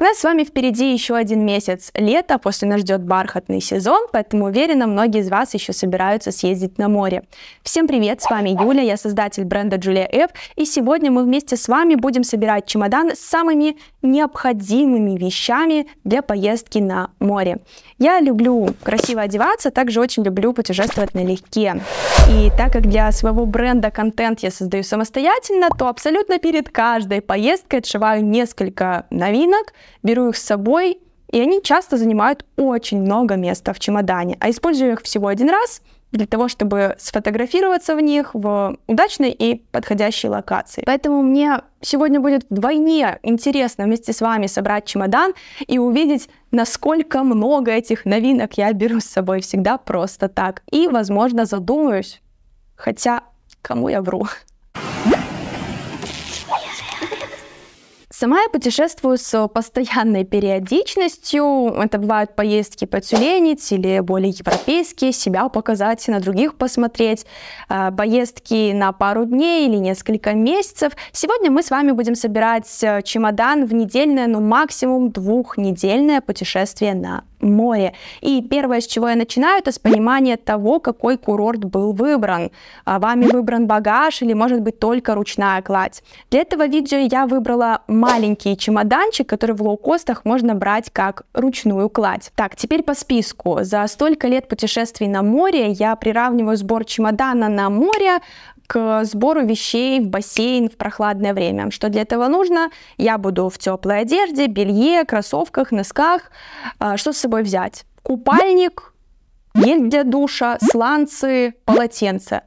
У нас с вами впереди еще один месяц лета, после нас ждет бархатный сезон, поэтому уверена, многие из вас еще собираются съездить на море. Всем привет, с вами Юля, я создатель бренда Julia F, и сегодня мы вместе с вами будем собирать чемодан с самыми необходимыми вещами для поездки на море. Я люблю красиво одеваться, также очень люблю путешествовать налегке. И так как для своего бренда контент я создаю самостоятельно, то абсолютно перед каждой поездкой отшиваю несколько новинок, беру их с собой, и они часто занимают очень много места в чемодане. А использую их всего один раз для того, чтобы сфотографироваться в них в удачной и подходящей локации. Поэтому мне сегодня будет вдвойне интересно вместе с вами собрать чемодан и увидеть, насколько много этих новинок я беру с собой всегда просто так. И, возможно, задумаюсь, хотя кому я вру. Сама я путешествую с постоянной периодичностью. Это бывают поездки потюленить или более европейские, себя показать, на других посмотреть, а, поездки на пару дней или несколько месяцев. Сегодня мы с вами будем собирать э, чемодан в недельное, ну максимум двухнедельное путешествие на море. И первое, с чего я начинаю, это с понимания того, какой курорт был выбран. а Вами выбран багаж или, может быть, только ручная кладь. Для этого видео я выбрала маленький чемоданчик, который в лоукостах можно брать как ручную кладь. Так, теперь по списку. За столько лет путешествий на море я приравниваю сбор чемодана на море к сбору вещей в бассейн в прохладное время. Что для этого нужно? Я буду в теплой одежде, белье, кроссовках, носках. А, что с собой взять? Купальник, гель для душа, сланцы, полотенце.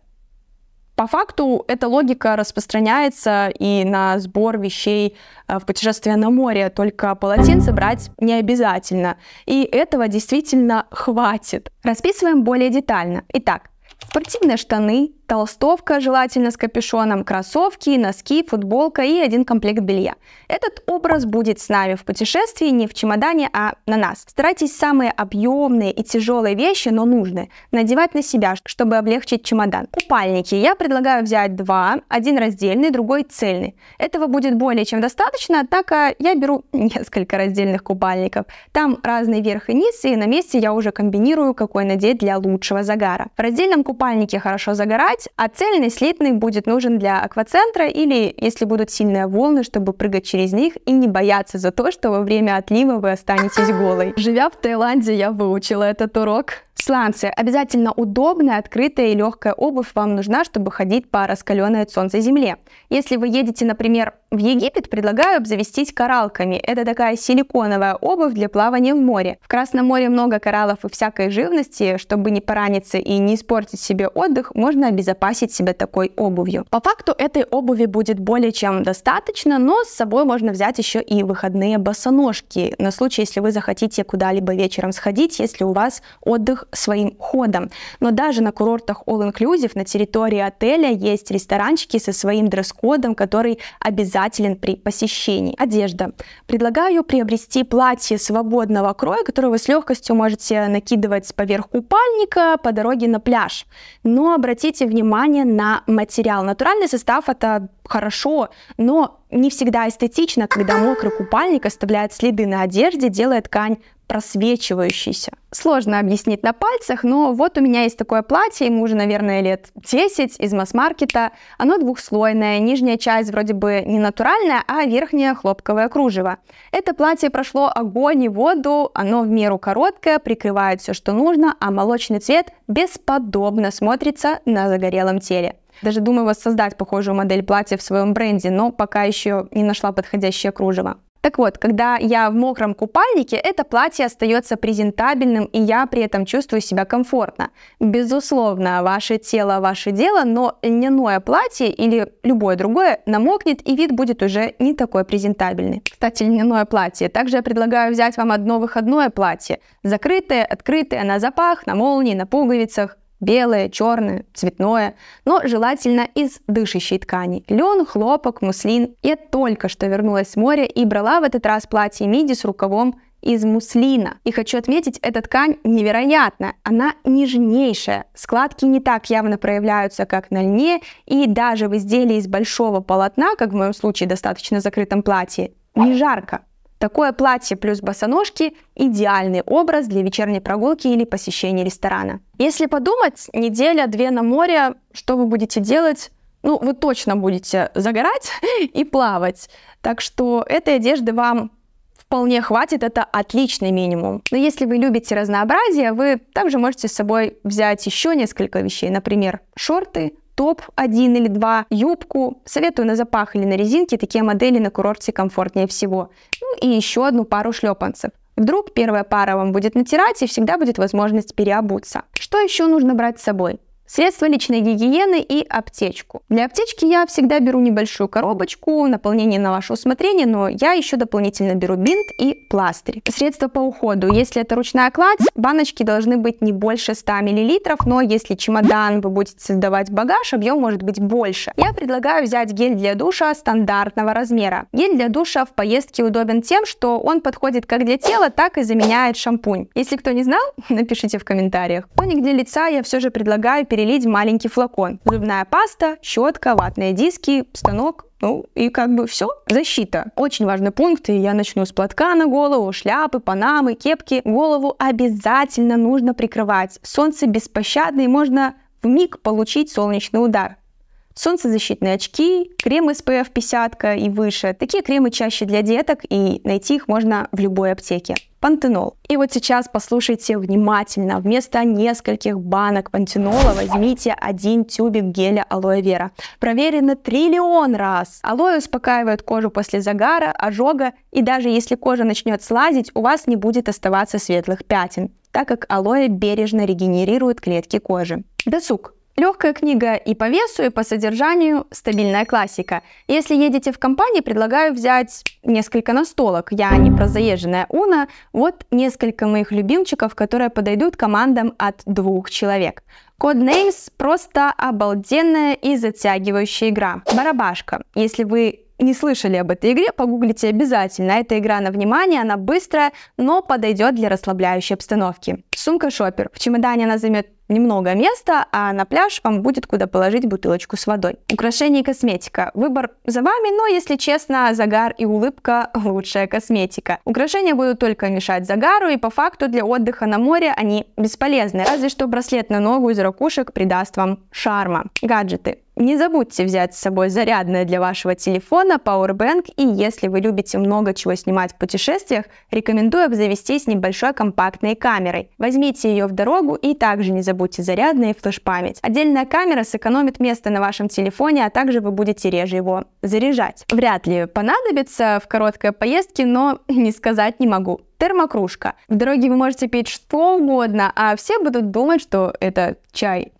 По факту эта логика распространяется и на сбор вещей а, в путешествие на море, только полотенце брать не обязательно. И этого действительно хватит. Расписываем более детально. Итак, спортивные штаны, толстовка, желательно с капюшоном, кроссовки, носки, футболка и один комплект белья. Этот образ будет с нами в путешествии не в чемодане, а на нас. Старайтесь самые объемные и тяжелые вещи, но нужные, надевать на себя, чтобы облегчить чемодан. Купальники я предлагаю взять два, один раздельный, другой цельный. Этого будет более чем достаточно, однако а я беру несколько раздельных купальников. Там разный верх и низ, и на месте я уже комбинирую, какой надеть для лучшего загара. В раздельном купальнике хорошо загорать, писать, а цельный слитный будет нужен для аквацентра или если будут сильные волны, чтобы прыгать через них и не бояться за то, что во время отлива вы останетесь голой. Живя в Таиланде, я выучила этот урок. Сланцы. Обязательно удобная, открытая и легкая обувь вам нужна, чтобы ходить по раскаленной от солнца земле. Если вы едете, например, в Египет предлагаю обзавестись коралками. Это такая силиконовая обувь для плавания в море. В Красном море много кораллов и всякой живности. Чтобы не пораниться и не испортить себе отдых, можно обезопасить себя такой обувью. По факту этой обуви будет более чем достаточно, но с собой можно взять еще и выходные босоножки на случай, если вы захотите куда-либо вечером сходить, если у вас отдых своим ходом. Но даже на курортах All Inclusive на территории отеля есть ресторанчики со своим дресс-кодом, который обязательно обязателен при посещении. Одежда. Предлагаю приобрести платье свободного кроя, которое вы с легкостью можете накидывать поверх купальника по дороге на пляж. Но обратите внимание на материал. Натуральный состав это хорошо, но не всегда эстетично, когда мокрый купальник оставляет следы на одежде, делая ткань просвечивающийся. Сложно объяснить на пальцах, но вот у меня есть такое платье, ему уже, наверное, лет 10, из масс-маркета. Оно двухслойное, нижняя часть вроде бы не натуральная, а верхняя хлопковое кружево. Это платье прошло огонь и воду, оно в меру короткое, прикрывает все, что нужно, а молочный цвет бесподобно смотрится на загорелом теле. Даже думаю воссоздать похожую модель платья в своем бренде, но пока еще не нашла подходящее кружево. Так вот, когда я в мокром купальнике, это платье остается презентабельным, и я при этом чувствую себя комфортно. Безусловно, ваше тело, ваше дело, но льняное платье или любое другое намокнет, и вид будет уже не такой презентабельный. Кстати, льняное платье. Также я предлагаю взять вам одно выходное платье. Закрытое, открытое, на запах, на молнии, на пуговицах белое, черное, цветное, но желательно из дышащей ткани. Лен, хлопок, муслин. Я только что вернулась с моря и брала в этот раз платье миди с рукавом из муслина. И хочу отметить, эта ткань невероятная, она нежнейшая, складки не так явно проявляются, как на льне, и даже в изделии из большого полотна, как в моем случае достаточно закрытом платье, не жарко. Такое платье плюс босоножки – идеальный образ для вечерней прогулки или посещения ресторана. Если подумать, неделя-две на море, что вы будете делать? Ну, вы точно будете загорать и плавать. Так что этой одежды вам вполне хватит, это отличный минимум. Но если вы любите разнообразие, вы также можете с собой взять еще несколько вещей, например, шорты, топ один или два, юбку. Советую на запах или на резинке, такие модели на курорте комфортнее всего. Ну и еще одну пару шлепанцев. Вдруг первая пара вам будет натирать, и всегда будет возможность переобуться. Что еще нужно брать с собой? средства личной гигиены и аптечку. Для аптечки я всегда беру небольшую коробочку, наполнение на ваше усмотрение, но я еще дополнительно беру бинт и пластырь. Средства по уходу. Если это ручная кладь, баночки должны быть не больше 100 мл, но если чемодан вы будете создавать багаж, объем может быть больше. Я предлагаю взять гель для душа стандартного размера. Гель для душа в поездке удобен тем, что он подходит как для тела, так и заменяет шампунь. Если кто не знал, напишите в комментариях. Тоник для лица я все же предлагаю перелить в маленький флакон. Зубная паста, щетка, ватные диски, станок, ну и как бы все. Защита. Очень важный пункт, и я начну с платка на голову, шляпы, панамы, кепки. Голову обязательно нужно прикрывать. Солнце беспощадное, и можно в миг получить солнечный удар солнцезащитные очки, крем SPF 50 и выше. Такие кремы чаще для деток, и найти их можно в любой аптеке. Пантенол. И вот сейчас послушайте внимательно. Вместо нескольких банок пантенола возьмите один тюбик геля алоэ вера. Проверено триллион раз. Алоэ успокаивает кожу после загара, ожога, и даже если кожа начнет слазить, у вас не будет оставаться светлых пятен так как алоэ бережно регенерирует клетки кожи. Досуг. Легкая книга и по весу, и по содержанию, стабильная классика. Если едете в компании, предлагаю взять несколько настолок. Я не про заезженная уна, вот несколько моих любимчиков, которые подойдут командам от двух человек. Codenames просто обалденная и затягивающая игра. Барабашка. Если вы не слышали об этой игре, погуглите обязательно. Это игра на внимание, она быстрая, но подойдет для расслабляющей обстановки. Сумка шопер. В чемодане она займет немного места, а на пляж вам будет куда положить бутылочку с водой. Украшение и косметика. Выбор за вами, но, если честно, загар и улыбка – лучшая косметика. Украшения будут только мешать загару, и по факту для отдыха на море они бесполезны, разве что браслет на ногу из ракушек придаст вам шарма. Гаджеты. Не забудьте взять с собой зарядное для вашего телефона, Powerbank, и если вы любите много чего снимать в путешествиях, рекомендую обзавестись небольшой компактной камерой. Возьмите ее в дорогу и также не забудьте будьте и флеш-память. Отдельная камера сэкономит место на вашем телефоне, а также вы будете реже его заряжать. Вряд ли понадобится в короткой поездке, но не сказать не могу термокружка. В дороге вы можете пить что угодно, а все будут думать, что это чай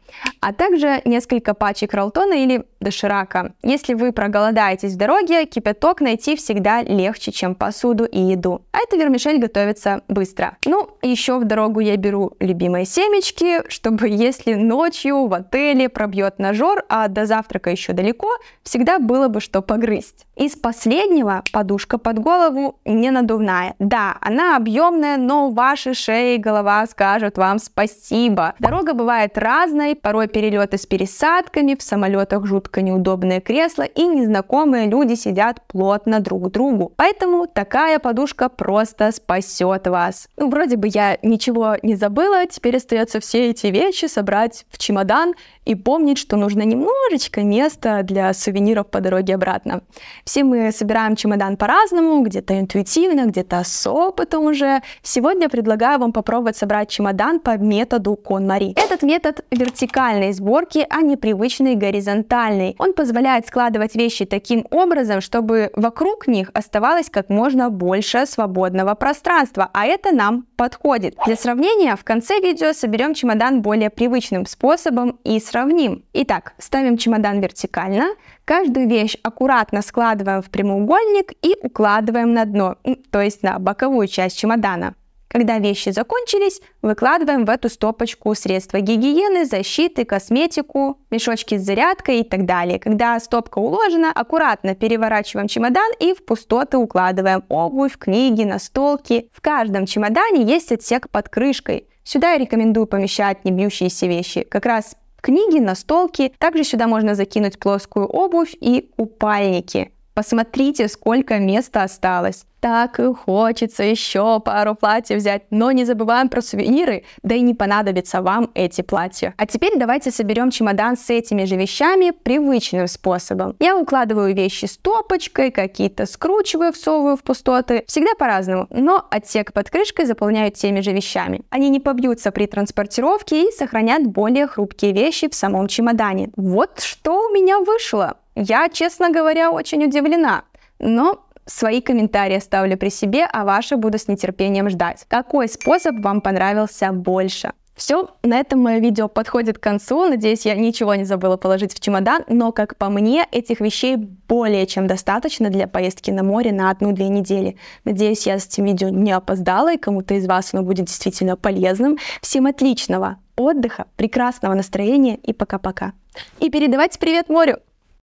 а также несколько пачек ролтона или доширака. Если вы проголодаетесь в дороге, кипяток найти всегда легче, чем посуду и еду. А эта вермишель готовится быстро. Ну, еще в дорогу я беру любимые семечки, чтобы если ночью в отеле пробьет ножор, а до завтрака еще далеко, всегда было бы что погрызть. Из последнего подушка под голову не надувная. Да, она объемная, но ваши шеи и голова скажут вам спасибо. Дорога бывает разной, порой перелеты с пересадками, в самолетах жутко неудобное кресло и незнакомые люди сидят плотно друг к другу. Поэтому такая подушка просто спасет вас. Ну, вроде бы я ничего не забыла, теперь остается все эти вещи собрать в чемодан и помнить, что нужно немножечко места для сувениров по дороге обратно. Все мы собираем чемодан по-разному, где-то интуитивно, где-то с опытом уже. Сегодня предлагаю вам попробовать собрать чемодан по методу Конмари. Этот метод вертикальный вертикальной сборки, а не привычной горизонтальной. Он позволяет складывать вещи таким образом, чтобы вокруг них оставалось как можно больше свободного пространства, а это нам подходит. Для сравнения, в конце видео соберем чемодан более привычным способом и сравним. Итак, ставим чемодан вертикально, каждую вещь аккуратно складываем в прямоугольник и укладываем на дно, то есть на боковую часть чемодана. Когда вещи закончились, выкладываем в эту стопочку средства гигиены, защиты, косметику, мешочки с зарядкой и так далее. Когда стопка уложена, аккуратно переворачиваем чемодан и в пустоты укладываем обувь, книги, настолки. В каждом чемодане есть отсек под крышкой. Сюда я рекомендую помещать не бьющиеся вещи. Как раз книги, настолки. Также сюда можно закинуть плоскую обувь и купальники. Посмотрите, сколько места осталось так и хочется еще пару платьев взять. Но не забываем про сувениры, да и не понадобятся вам эти платья. А теперь давайте соберем чемодан с этими же вещами привычным способом. Я укладываю вещи стопочкой, какие-то скручиваю, всовываю в пустоты. Всегда по-разному, но отсек под крышкой заполняю теми же вещами. Они не побьются при транспортировке и сохранят более хрупкие вещи в самом чемодане. Вот что у меня вышло. Я, честно говоря, очень удивлена. Но свои комментарии оставлю при себе, а ваши буду с нетерпением ждать. Какой способ вам понравился больше? Все, на этом мое видео подходит к концу. Надеюсь, я ничего не забыла положить в чемодан, но, как по мне, этих вещей более чем достаточно для поездки на море на одну-две недели. Надеюсь, я с этим видео не опоздала, и кому-то из вас оно будет действительно полезным. Всем отличного отдыха, прекрасного настроения и пока-пока. И передавайте привет морю!